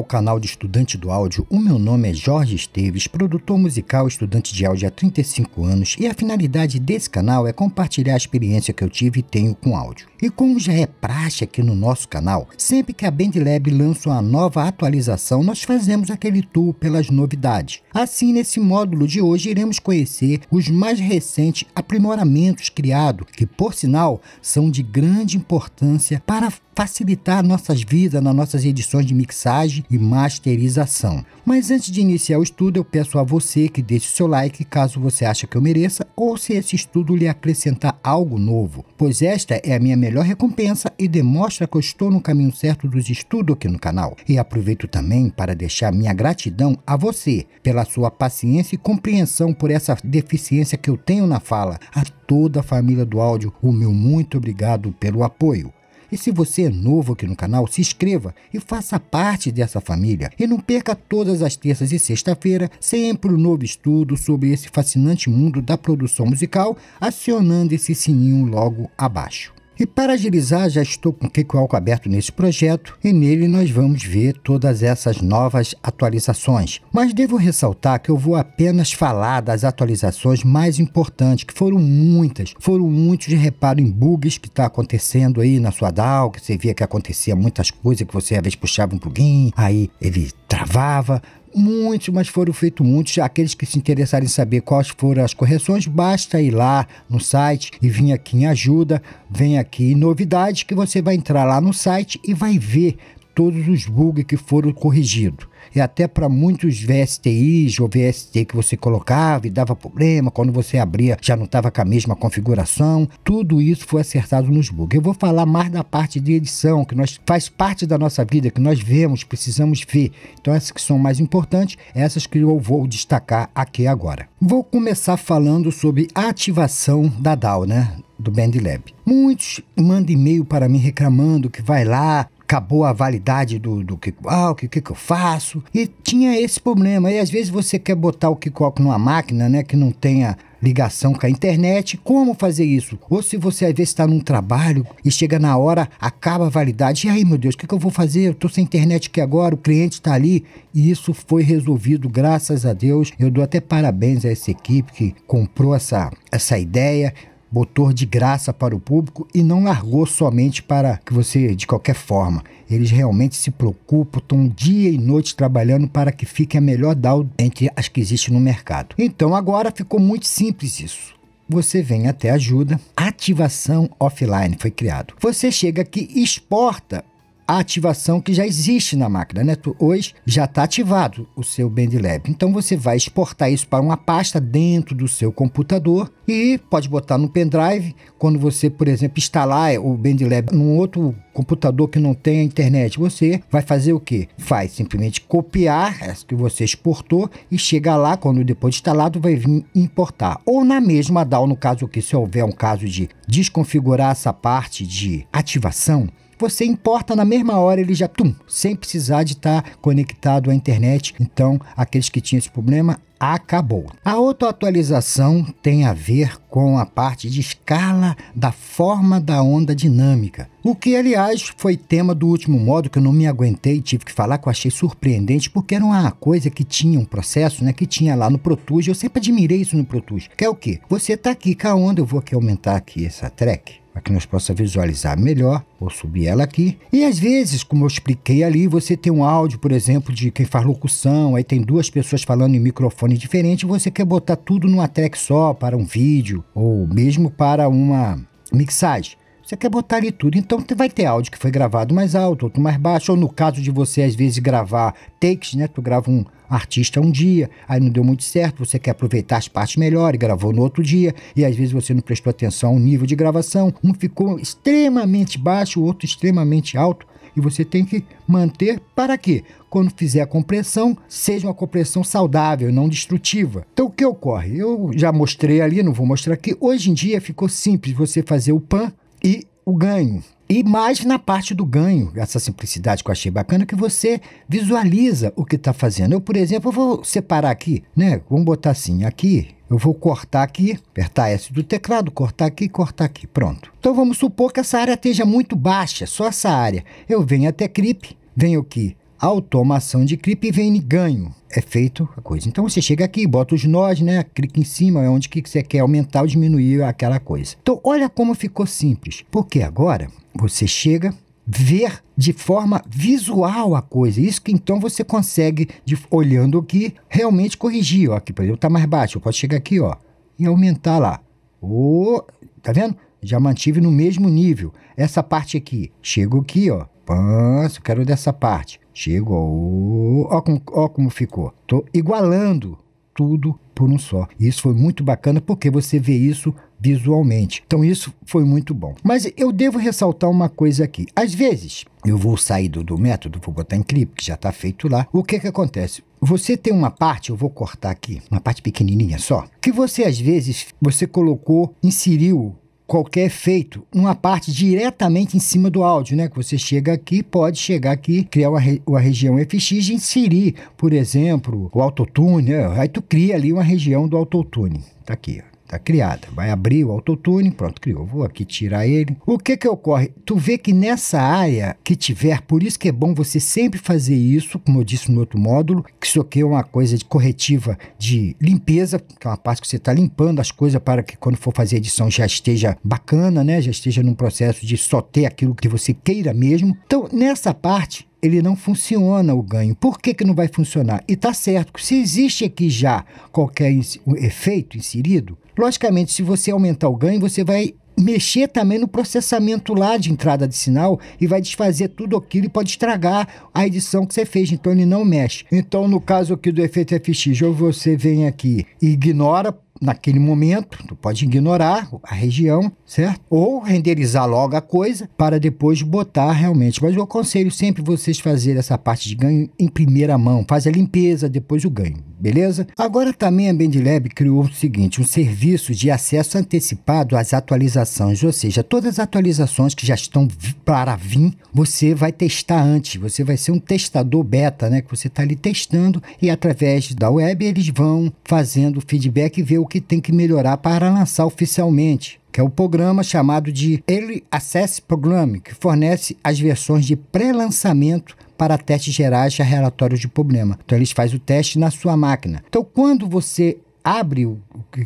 ao canal de Estudante do Áudio. O meu nome é Jorge Esteves, produtor musical, estudante de áudio há 35 anos, e a finalidade desse canal é compartilhar a experiência que eu tive e tenho com áudio. E como já é praxe aqui no nosso canal, sempre que a BandLab lança uma nova atualização, nós fazemos aquele tour pelas novidades. Assim, nesse módulo de hoje, iremos conhecer os mais recentes aprimoramentos criados, que por sinal são de grande importância para a facilitar nossas vidas nas nossas edições de mixagem e masterização. Mas antes de iniciar o estudo, eu peço a você que deixe seu like caso você acha que eu mereça ou se esse estudo lhe acrescentar algo novo, pois esta é a minha melhor recompensa e demonstra que eu estou no caminho certo dos estudos aqui no canal. E aproveito também para deixar minha gratidão a você pela sua paciência e compreensão por essa deficiência que eu tenho na fala. A toda a família do áudio, o meu muito obrigado pelo apoio. E se você é novo aqui no canal, se inscreva e faça parte dessa família. E não perca todas as terças e sexta-feira sempre um novo estudo sobre esse fascinante mundo da produção musical, acionando esse sininho logo abaixo. E para agilizar, já estou com o KQAlco aberto nesse projeto e nele nós vamos ver todas essas novas atualizações. Mas devo ressaltar que eu vou apenas falar das atualizações mais importantes, que foram muitas. Foram muitos de reparo em bugs que está acontecendo aí na sua DAO, que você via que acontecia muitas coisas, que você às vezes puxava um plugin, aí ele travava, Muitos, mas foram feitos muitos. Aqueles que se interessarem em saber quais foram as correções, basta ir lá no site e vir aqui em ajuda, vem aqui em novidades, que você vai entrar lá no site e vai ver todos os bugs que foram corrigidos. E até para muitos VSTIs ou VST que você colocava e dava problema, quando você abria já não estava com a mesma configuração. Tudo isso foi acertado nos bugs. Eu vou falar mais da parte de edição, que nós faz parte da nossa vida, que nós vemos, precisamos ver. Então essas que são mais importantes, essas que eu vou destacar aqui agora. Vou começar falando sobre a ativação da DAO, né? do BandLab. Muitos mandam e-mail para mim reclamando que vai lá, acabou a validade do, do ah o que, que, eu faço? E tinha esse problema. E às vezes você quer botar o kickball numa máquina, né, que não tenha ligação com a internet, como fazer isso? Ou se você às vezes está num trabalho e chega na hora, acaba a validade, e aí meu Deus, o que, que, eu vou fazer? Eu estou sem internet aqui agora, o cliente está ali, e isso foi resolvido, graças a Deus. Eu dou até parabéns a essa equipe que comprou essa, essa ideia, botou de graça para o público e não largou somente para que você, de qualquer forma. Eles realmente se preocupam, estão dia e noite trabalhando para que fique a melhor DAO entre as que existem no mercado. Então agora ficou muito simples isso você vem até ajuda. Ativação offline foi criado. Você chega aqui, exporta a ativação que já existe na máquina, né? Hoje já está ativado o seu BandLab. Então você vai exportar isso para uma pasta dentro do seu computador e pode botar no pendrive. Quando você, por exemplo, instalar o BandLab num outro computador que não tem a internet, você vai fazer o que? Faz simplesmente copiar as que você exportou e chega lá, quando depois instalado, vai vir importar. Ou na mesma DAO, no caso que se houver um caso de desconfigurar essa parte de ativação, você importa na mesma hora, ele já, tum, sem precisar de estar tá conectado à internet. Então, aqueles que tinham esse problema, acabou. A outra atualização tem a ver com a parte de escala da forma da onda dinâmica, o que aliás foi tema do último modo que eu não me aguentei e tive que falar que eu achei surpreendente porque era uma coisa que tinha um processo, né, que tinha lá no Protus, eu sempre admirei isso no Protus, que é o que? Você tá aqui com a onda, eu vou aqui aumentar aqui essa track, para que nós possa visualizar melhor. Vou subir ela aqui. E às vezes, como eu expliquei ali, você tem um áudio, por exemplo, de quem faz locução, aí tem duas pessoas falando em microfone diferente, você quer botar tudo numa track só para um vídeo ou mesmo para uma mixagem. Você quer botar ali tudo, então vai ter áudio que foi gravado mais alto, outro mais baixo, ou no caso de você às vezes gravar takes, né? Tu grava um artista um dia, aí não deu muito certo, você quer aproveitar as partes melhores, gravou no outro dia, e às vezes você não prestou atenção ao nível de gravação, um ficou extremamente baixo, o outro extremamente alto, e você tem que manter para que, quando fizer a compressão, seja uma compressão saudável, não destrutiva. Então o que ocorre? Eu já mostrei ali, não vou mostrar aqui. Hoje em dia ficou simples você fazer o pan e o ganho. E mais na parte do ganho, essa simplicidade que eu achei bacana, que você visualiza o que está fazendo. Eu, por exemplo, vou separar aqui, né? Vamos botar assim, aqui, eu vou cortar aqui, apertar S do teclado, cortar aqui, cortar aqui, pronto. Então vamos supor que essa área esteja muito baixa, só essa área. Eu venho até clip, venho aqui, automação de clip e venho em ganho é feito a coisa. Então você chega aqui, bota os nós, né? Clica em cima, é onde que você quer aumentar ou diminuir aquela coisa. Então olha como ficou simples, porque agora você chega ver de forma visual a coisa. Isso que então você consegue, de, olhando aqui, realmente corrigir. Ó, aqui, por exemplo, tá mais baixo. Eu posso chegar aqui, ó, e aumentar lá. Oh, tá vendo? Já mantive no mesmo nível. Essa parte aqui, chego aqui, ó, Panço, quero dessa parte. Chego, ó, ó, como, ó como ficou. Tô igualando tudo por um só. Isso foi muito bacana porque você vê isso visualmente. Então isso foi muito bom. Mas eu devo ressaltar uma coisa aqui. Às vezes eu vou sair do, do método, vou botar em clipe que já está feito lá. O que que acontece? Você tem uma parte, eu vou cortar aqui, uma parte pequenininha só, que você às vezes você colocou, inseriu qualquer efeito, uma parte diretamente em cima do áudio, né? Que você chega aqui, pode chegar aqui, criar uma, re uma região FX e inserir, por exemplo, o autotune, né? Aí tu cria ali uma região do autotune. Tá aqui, ó tá criada. Vai abrir o autotune, pronto, criou. Vou aqui tirar ele. O que que ocorre? Tu vê que nessa área que tiver, por isso que é bom você sempre fazer isso, como eu disse no outro módulo, que isso aqui é uma coisa de corretiva de limpeza, que é uma parte que você está limpando as coisas para que quando for fazer a edição já esteja bacana, né? Já esteja num processo de só ter aquilo que você queira mesmo. Então, nessa parte, ele não funciona o ganho. Por que, que não vai funcionar? E está certo, que se existe aqui já qualquer efeito inserido, logicamente, se você aumentar o ganho, você vai mexer também no processamento lá de entrada de sinal e vai desfazer tudo aquilo e pode estragar a edição que você fez, então ele não mexe. Então, no caso aqui do efeito FX, ou você vem aqui e ignora naquele momento, tu pode ignorar a região, certo? Ou renderizar logo a coisa para depois botar realmente. Mas eu aconselho sempre vocês fazerem essa parte de ganho em primeira mão. Faz a limpeza, depois o ganho beleza? Agora também a Bendlab criou o seguinte, um serviço de acesso antecipado às atualizações, ou seja, todas as atualizações que já estão para vir, você vai testar antes, você vai ser um testador beta, né, que você está ali testando e através da web eles vão fazendo feedback e ver o que tem que melhorar para lançar oficialmente que é o programa chamado de Early Access Program, que fornece as versões de pré-lançamento para testes gerais a relatórios de problema. Então eles fazem o teste na sua máquina. Então quando você abre o,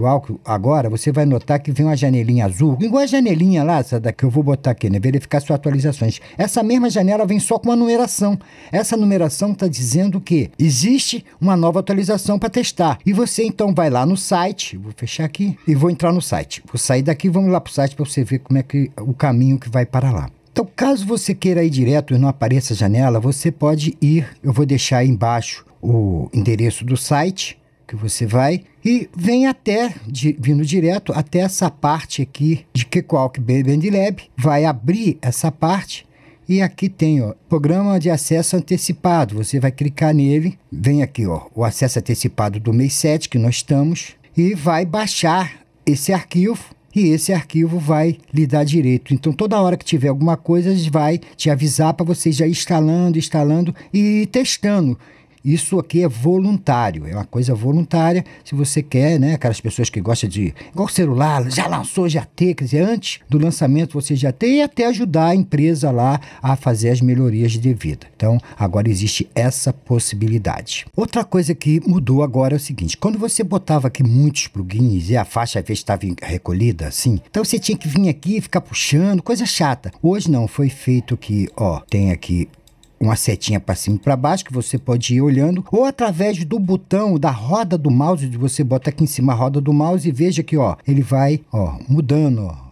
o álcool agora, você vai notar que vem uma janelinha azul, igual a janelinha lá, essa daqui eu vou botar aqui, né? Verificar suas atualizações. Essa mesma janela vem só com uma numeração. Essa numeração está dizendo que existe uma nova atualização para testar. E você então vai lá no site, vou fechar aqui e vou entrar no site. Vou sair daqui, vamos lá para o site para você ver como é que o caminho que vai para lá. Então, caso você queira ir direto e não apareça a janela, você pode ir. Eu vou deixar aí embaixo o endereço do site que você vai e vem até, de, vindo direto até essa parte aqui de Kekwalk Baby Lab, vai abrir essa parte e aqui tem ó, programa de acesso antecipado, você vai clicar nele, vem aqui ó, o acesso antecipado do mês 7 que nós estamos e vai baixar esse arquivo e esse arquivo vai lhe dar direito. Então, toda hora que tiver alguma coisa, vai te avisar para você já ir instalando, instalando e testando. Isso aqui é voluntário, é uma coisa voluntária. Se você quer, né, aquelas pessoas que gostam de. igual celular, já lançou, já tem, quer dizer, antes do lançamento você já tem, e até ajudar a empresa lá a fazer as melhorias de vida. Então, agora existe essa possibilidade. Outra coisa que mudou agora é o seguinte: quando você botava aqui muitos plugins e a faixa estava recolhida assim, então você tinha que vir aqui e ficar puxando, coisa chata. Hoje não, foi feito que, ó, tem aqui uma setinha para cima e para baixo que você pode ir olhando, ou através do botão da roda do mouse, você bota aqui em cima a roda do mouse e veja que ó, ele vai ó, mudando, ó.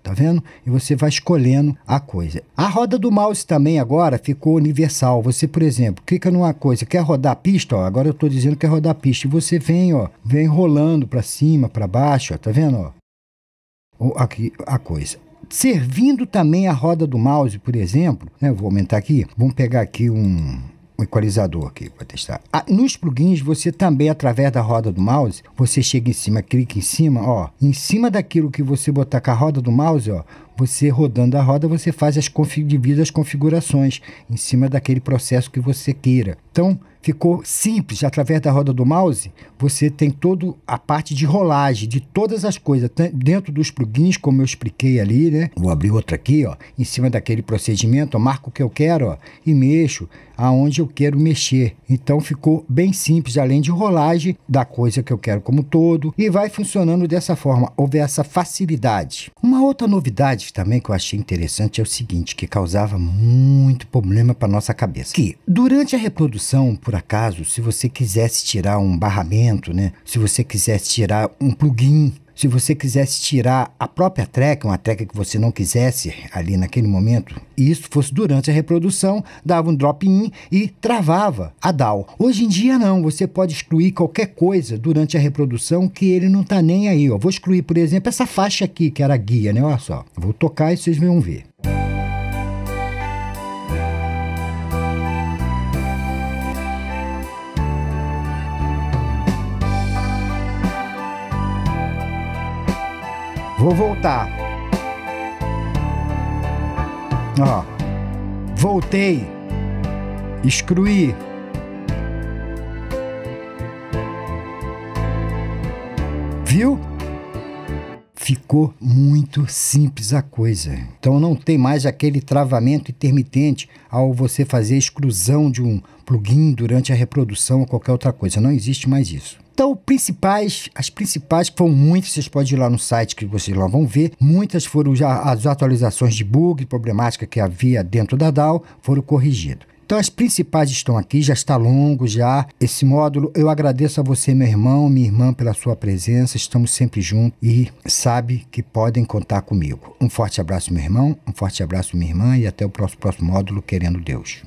Tá vendo? E você vai escolhendo a coisa. A roda do mouse também agora ficou universal. Você, por exemplo, clica numa coisa, quer rodar a pista, ó, agora eu estou dizendo que é rodar a pista e você vem, ó, vem rolando para cima, para baixo, ó, tá vendo, ó? Aqui a coisa servindo também a roda do mouse, por exemplo, né? vou aumentar aqui, vamos pegar aqui um, um equalizador aqui para testar. Ah, nos plugins, você também, através da roda do mouse, você chega em cima, clica em cima, ó. Em cima daquilo que você botar com a roda do mouse, ó, você rodando a roda, você faz as devido configurações em cima daquele processo que você queira. Então, ficou simples, através da roda do mouse, você tem toda a parte de rolagem de todas as coisas, dentro dos plugins, como eu expliquei ali, né? Vou abrir outra aqui, ó, em cima daquele procedimento, ó, marco o que eu quero, ó, e mexo aonde eu quero mexer. Então ficou bem simples, além de rolagem da coisa que eu quero como todo, e vai funcionando dessa forma, houve essa facilidade. Uma outra novidade também que eu achei interessante é o seguinte, que causava muito problema para nossa cabeça. Que durante a reprodução, por acaso, se você quisesse tirar um barramento, né? Se você quisesse tirar um plugin se você quisesse tirar a própria treca, uma treca que você não quisesse ali naquele momento, e isso fosse durante a reprodução, dava um drop-in e travava a DAW. Hoje em dia não, você pode excluir qualquer coisa durante a reprodução que ele não está nem aí. Ó. Vou excluir, por exemplo, essa faixa aqui, que era a guia, né? Olha só. Vou tocar e vocês vão ver. Vou voltar. Ó. Voltei. Excluir. Viu? Ficou muito simples a coisa. Então não tem mais aquele travamento intermitente ao você fazer exclusão de um plugin durante a reprodução ou qualquer outra coisa. Não existe mais isso. Então, principais, as principais, que foram muitas, vocês podem ir lá no site que vocês lá vão ver, muitas foram já as atualizações de bug, problemática que havia dentro da DAO, foram corrigidas. Então as principais estão aqui, já está longo já esse módulo. Eu agradeço a você, meu irmão, minha irmã, pela sua presença. Estamos sempre juntos e sabe que podem contar comigo. Um forte abraço, meu irmão, um forte abraço, minha irmã, e até o próximo, próximo módulo, querendo Deus.